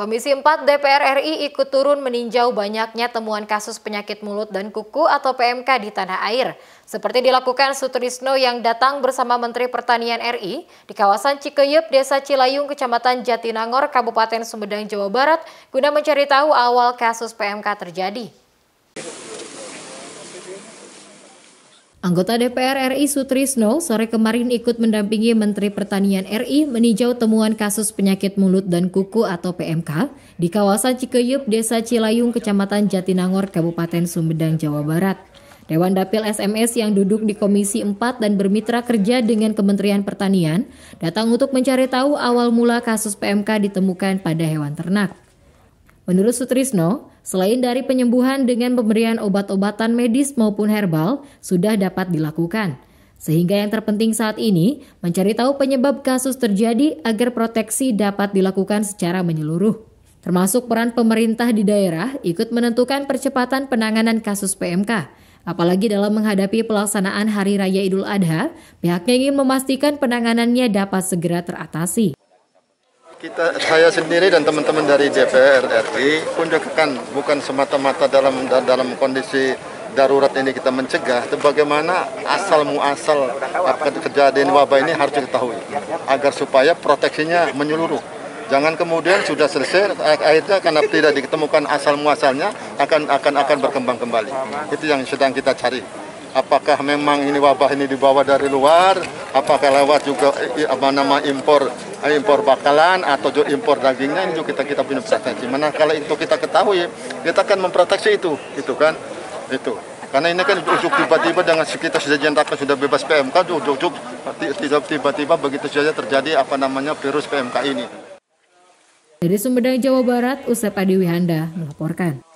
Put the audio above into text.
Komisi 4 DPR RI ikut turun meninjau banyaknya temuan kasus penyakit mulut dan kuku atau PMK di tanah air, seperti dilakukan Sutrisno yang datang bersama Menteri Pertanian RI di kawasan Cikeyep, Desa Cilayung, Kecamatan Jatinangor, Kabupaten Sumedang, Jawa Barat, guna mencari tahu awal kasus PMK terjadi. Anggota DPR RI Sutrisno sore kemarin ikut mendampingi Menteri Pertanian RI meninjau temuan kasus penyakit mulut dan kuku atau PMK di kawasan Cikeyup, Desa Cilayung, Kecamatan Jatinangor, Kabupaten Sumedang, Jawa Barat. Dewan Dapil SMS yang duduk di Komisi 4 dan bermitra kerja dengan Kementerian Pertanian datang untuk mencari tahu awal mula kasus PMK ditemukan pada hewan ternak. Menurut Sutrisno, Selain dari penyembuhan dengan pemberian obat-obatan medis maupun herbal, sudah dapat dilakukan. Sehingga yang terpenting saat ini, mencari tahu penyebab kasus terjadi agar proteksi dapat dilakukan secara menyeluruh. Termasuk peran pemerintah di daerah ikut menentukan percepatan penanganan kasus PMK. Apalagi dalam menghadapi pelaksanaan Hari Raya Idul Adha, pihaknya ingin memastikan penanganannya dapat segera teratasi kita saya sendiri dan teman-teman dari DPR RI pun bukan semata-mata dalam dalam kondisi darurat ini kita mencegah bagaimana asal muasal kejadian wabah ini harus diketahui agar supaya proteksinya menyeluruh jangan kemudian sudah selesai akhirnya karena tidak ditemukan asal muasalnya akan akan akan berkembang kembali itu yang sedang kita cari apakah memang ini wabah ini dibawa dari luar, apakah lewat juga apa nama impor eh, impor bakalan atau juga impor dagingnya itu kita kita punya proteksi. Mana kalau itu kita ketahui, kita akan memproteksi itu, itu kan? Itu. Karena ini kan ujuk tiba-tiba dengan sekitar sejajian rakyat sudah bebas PMK, ujuk-ujuk tiba-tiba begitu saja terjadi apa namanya virus PMK ini. Dari Sumedang, Jawa Barat, Usep Adi Wihanda melaporkan.